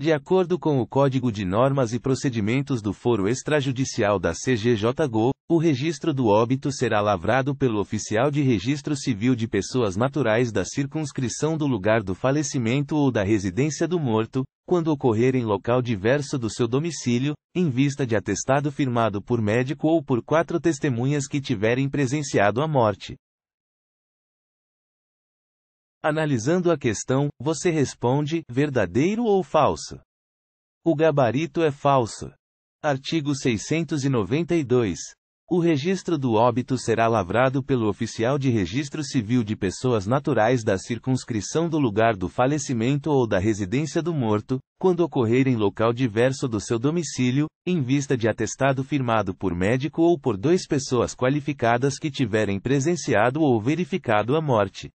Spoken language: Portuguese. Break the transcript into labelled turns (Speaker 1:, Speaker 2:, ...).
Speaker 1: De acordo com o Código de Normas e Procedimentos do Foro Extrajudicial da CGJGO, o registro do óbito será lavrado pelo oficial de registro civil de pessoas naturais da circunscrição do lugar do falecimento ou da residência do morto, quando ocorrer em local diverso do seu domicílio, em vista de atestado firmado por médico ou por quatro testemunhas que tiverem presenciado a morte. Analisando a questão, você responde: verdadeiro ou falso? O gabarito é falso. Artigo 692. O registro do óbito será lavrado pelo oficial de registro civil de pessoas naturais da circunscrição do lugar do falecimento ou da residência do morto, quando ocorrer em local diverso do seu domicílio, em vista de atestado firmado por médico ou por duas pessoas qualificadas que tiverem presenciado ou verificado a morte.